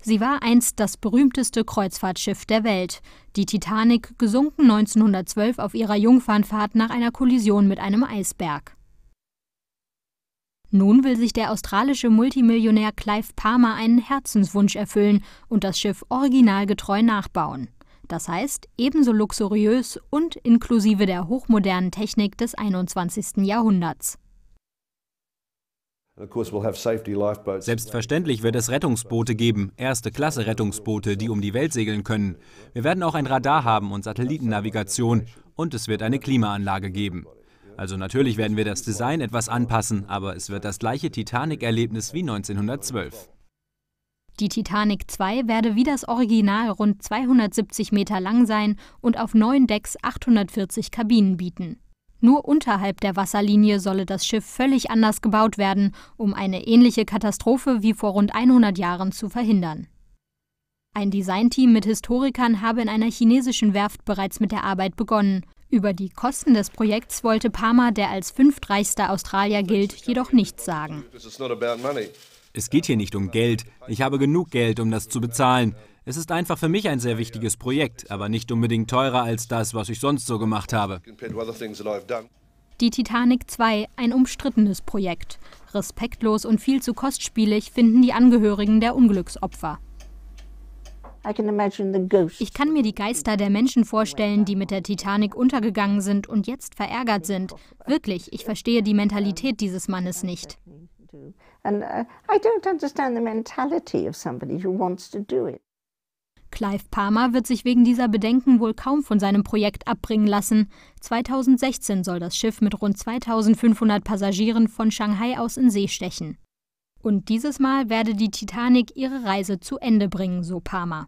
Sie war einst das berühmteste Kreuzfahrtschiff der Welt. Die Titanic gesunken 1912 auf ihrer Jungfernfahrt nach einer Kollision mit einem Eisberg. Nun will sich der australische Multimillionär Clive Palmer einen Herzenswunsch erfüllen und das Schiff originalgetreu nachbauen. Das heißt, ebenso luxuriös und inklusive der hochmodernen Technik des 21. Jahrhunderts. Selbstverständlich wird es Rettungsboote geben, erste Klasse Rettungsboote, die um die Welt segeln können. Wir werden auch ein Radar haben und Satellitennavigation und es wird eine Klimaanlage geben. Also natürlich werden wir das Design etwas anpassen, aber es wird das gleiche Titanic-Erlebnis wie 1912. Die Titanic 2 werde wie das Original rund 270 Meter lang sein und auf neun Decks 840 Kabinen bieten. Nur unterhalb der Wasserlinie solle das Schiff völlig anders gebaut werden, um eine ähnliche Katastrophe wie vor rund 100 Jahren zu verhindern. Ein Designteam mit Historikern habe in einer chinesischen Werft bereits mit der Arbeit begonnen. Über die Kosten des Projekts wollte Palmer, der als fünftreichster Australier gilt, jedoch nichts sagen. Es geht hier nicht um Geld. Ich habe genug Geld, um das zu bezahlen. Es ist einfach für mich ein sehr wichtiges Projekt, aber nicht unbedingt teurer als das, was ich sonst so gemacht habe. Die Titanic 2, ein umstrittenes Projekt. Respektlos und viel zu kostspielig finden die Angehörigen der Unglücksopfer. Ich kann mir die Geister der Menschen vorstellen, die mit der Titanic untergegangen sind und jetzt verärgert sind. Wirklich, ich verstehe die Mentalität dieses Mannes nicht. And uh, I don't understand the mentality of somebody who Clive Palmer wird sich wegen dieser Bedenken wohl kaum von seinem Projekt abbringen lassen. 2016 soll das Schiff mit rund 2500 Passagieren von Shanghai aus in See stechen. Und dieses Mal werde die Titanic ihre Reise zu Ende bringen, so Palmer.